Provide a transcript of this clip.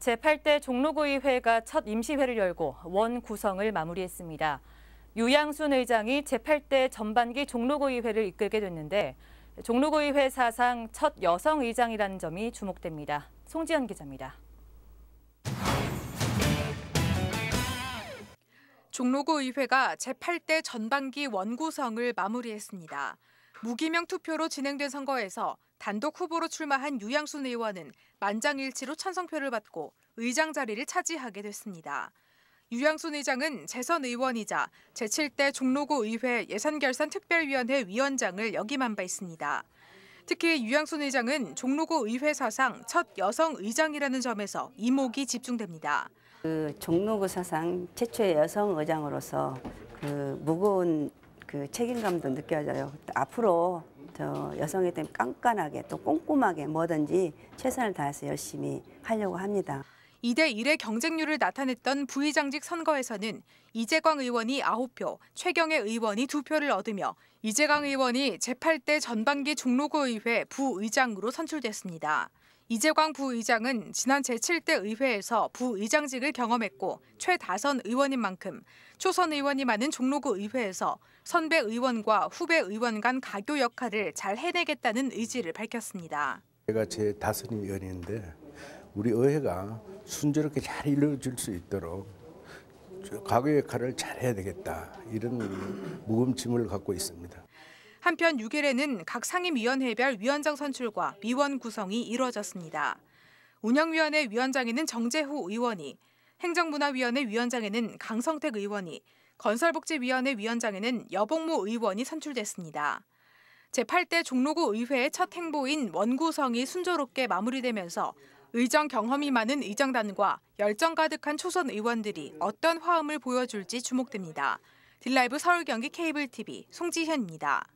제8대 종로구의회가 첫 임시회를 열고 원 구성을 마무리했습니다. 유양순 의장이 제8대 전반기 종로구의회를 이끌게 됐는데 종로구의회 사상 첫 여성 의장이라는 점이 주목됩니다. 송지연 기자입니다. 종로구의회가 제8대 전반기 원구성을 마무리했습니다. 무기명 투표로 진행된 선거에서 단독 후보로 출마한 유양순 의원은 만장일치로 찬성표를 받고 의장 자리를 차지하게 됐습니다. 유양순 의장은 재선 의원이자 제7대 종로구 의회 예산결산특별위원회 위원장을 역임한 바 있습니다. 특히 유양순 의장은 종로구 의회 사상 첫 여성 의장이라는 점에서 이목이 집중됩니다. 그 종로구 사상 최초의 여성 의장으로서 그 무거운 그 책임감도 느껴져요. 앞으로 저 여성에 대해 깐깐하게 또 꼼꼼하게 뭐든지 최선을 다해서 열심히 하려고 합니다. 2대 1의 경쟁률을 나타냈던 부의장직 선거에서는 이재광 의원이 9표, 최경혜 의원이 2표를 얻으며 이재광 의원이 제8대 전반기 종로구의회 부의장으로 선출됐습니다. 이재광 부의장은 지난 제7대 의회에서 부의장직을 경험했고 최다선 의원인 만큼 초선 의원이 많은 종로구 의회에서 선배 의원과 후배 의원 간 가교 역할을 잘 해내겠다는 의지를 밝혔습니다. 제가 제다선 의원인데 우리 의회가 순조롭게 잘 이루어질 수 있도록 가교 역할을 잘 해야 되겠다 이런 무음침을 갖고 있습니다. 한편 6일에는 각 상임위원회별 위원장 선출과 위원 구성이 이루어졌습니다. 운영위원회 위원장에는 정재호 의원이, 행정문화위원회 위원장에는 강성택 의원이, 건설복지위원회 위원장에는 여봉무 의원이 선출됐습니다. 제8대 종로구 의회의 첫 행보인 원구성이 순조롭게 마무리되면서 의정 경험이 많은 의정단과 열정 가득한 초선 의원들이 어떤 화음을 보여줄지 주목됩니다. 딜라이브 서울경기 케이블 TV 송지현입니다.